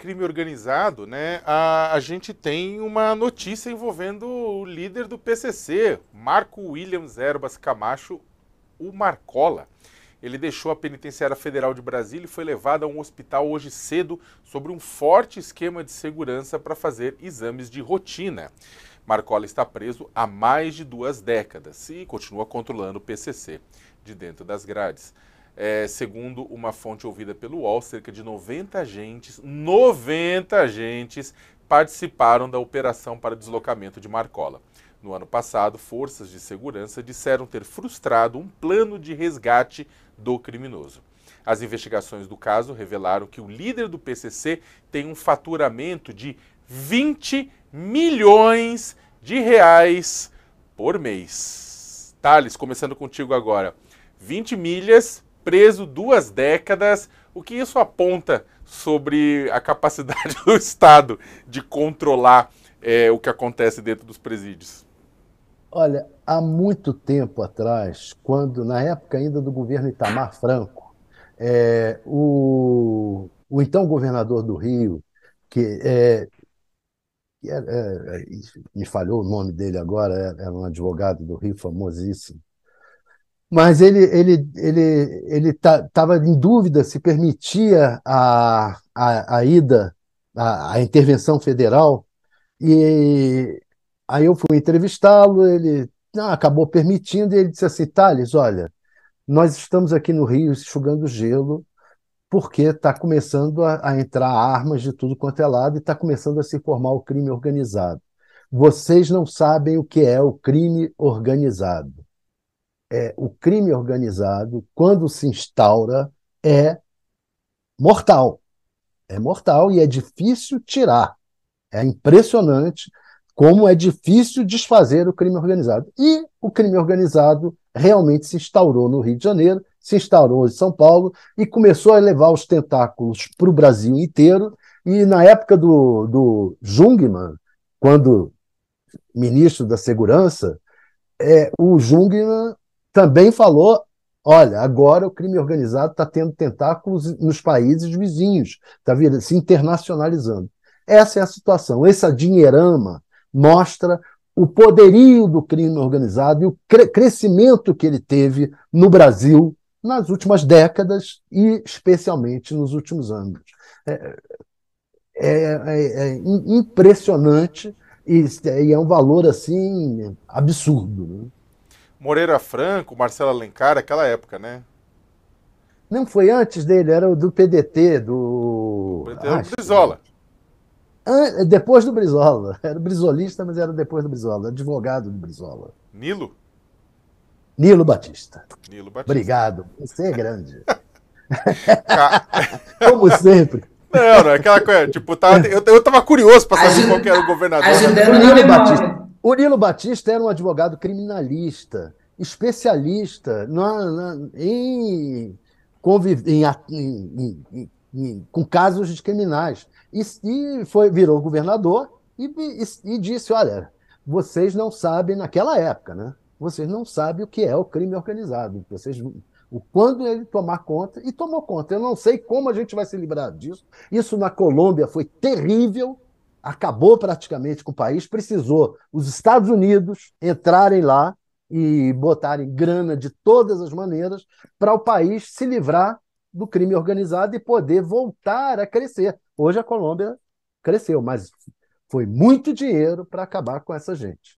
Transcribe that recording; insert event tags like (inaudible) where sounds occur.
crime organizado, né, a, a gente tem uma notícia envolvendo o líder do PCC, Marco Williams Erbas Camacho, o Marcola. Ele deixou a Penitenciária Federal de Brasília e foi levado a um hospital hoje cedo sobre um forte esquema de segurança para fazer exames de rotina. Marcola está preso há mais de duas décadas e continua controlando o PCC de dentro das grades. É, segundo uma fonte ouvida pelo UOL, cerca de 90 agentes, 90 agentes participaram da operação para deslocamento de Marcola. No ano passado, forças de segurança disseram ter frustrado um plano de resgate do criminoso. As investigações do caso revelaram que o líder do PCC tem um faturamento de 20 milhões de reais por mês. Thales, começando contigo agora. 20 milhas preso duas décadas. O que isso aponta sobre a capacidade (laughs) do Estado de controlar é, o que acontece dentro dos presídios? Olha, há muito tempo atrás, quando na época ainda do governo Itamar Franco, é, o, o, então governador do Rio, que, é, que é, é, me falhou o nome dele agora, é, era um advogado do Rio famosíssimo, mas ele ele ele ele estava em dúvida se permitia a, a, a ida a, a, intervenção federal e aí eu fui entrevistá-lo ele acabou permitindo e ele disse assim Thales, olha nós estamos aqui no Rio enxugando gelo porque está começando a, a entrar armas de tudo quanto é lado e está começando a se formar o crime organizado vocês não sabem o que é o crime organizado é, o crime organizado, quando se instaura, é mortal. É mortal e é difícil tirar. É impressionante como é difícil desfazer o crime organizado. E o crime organizado realmente se instaurou no Rio de Janeiro, se instaurou em São Paulo e começou a levar os tentáculos para o Brasil inteiro. E na época do, do Jungmann, quando ministro da Segurança, é, o Jungmann também falou: olha, agora o crime organizado está tendo tentáculos nos países vizinhos, está se internacionalizando. Essa é a situação. Essa dinheirama mostra o poderio do crime organizado e o cre crescimento que ele teve no Brasil nas últimas décadas e especialmente nos últimos anos. É, é, é, é impressionante e, e, é um valor assim absurdo. Né? Moreira Franco, Marcelo Alencar, aquela época, né? Não, foi antes dele, era o do PDT, do. O PDT era Brizola. An... É, depois do Brizola. Era brizolista, mas era depois do Brizola, advogado do Brizola. Nilo? Nilo Batista. Nilo Batista. Obrigado, você é grande. (laughs) (laughs) Como sempre. Não, não, é aquela coisa, tipo, tava, eu, eu tava curioso pra saber qual era o governador. Ajudando Nilo Batista. Urilo Batista era um advogado criminalista, especialista na, na, em, conviv... em, em, em, com casos de criminais. E, e foi, virou governador e, e, e disse: olha, vocês não sabem, naquela época, né? Vocês não sabem o que é o crime organizado. Vocês o quando ele tomar conta, e tomou conta. Eu não sei como a gente vai se livrar disso. Isso na Colômbia foi terrível, acabou praticamente com o país, precisou os Estados Unidos entrarem lá e botarem grana de todas as maneiras para o país se livrar do crime organizado e poder voltar a crescer. Hoje a Colômbia cresceu, mas foi muito dinheiro para acabar com essa gente.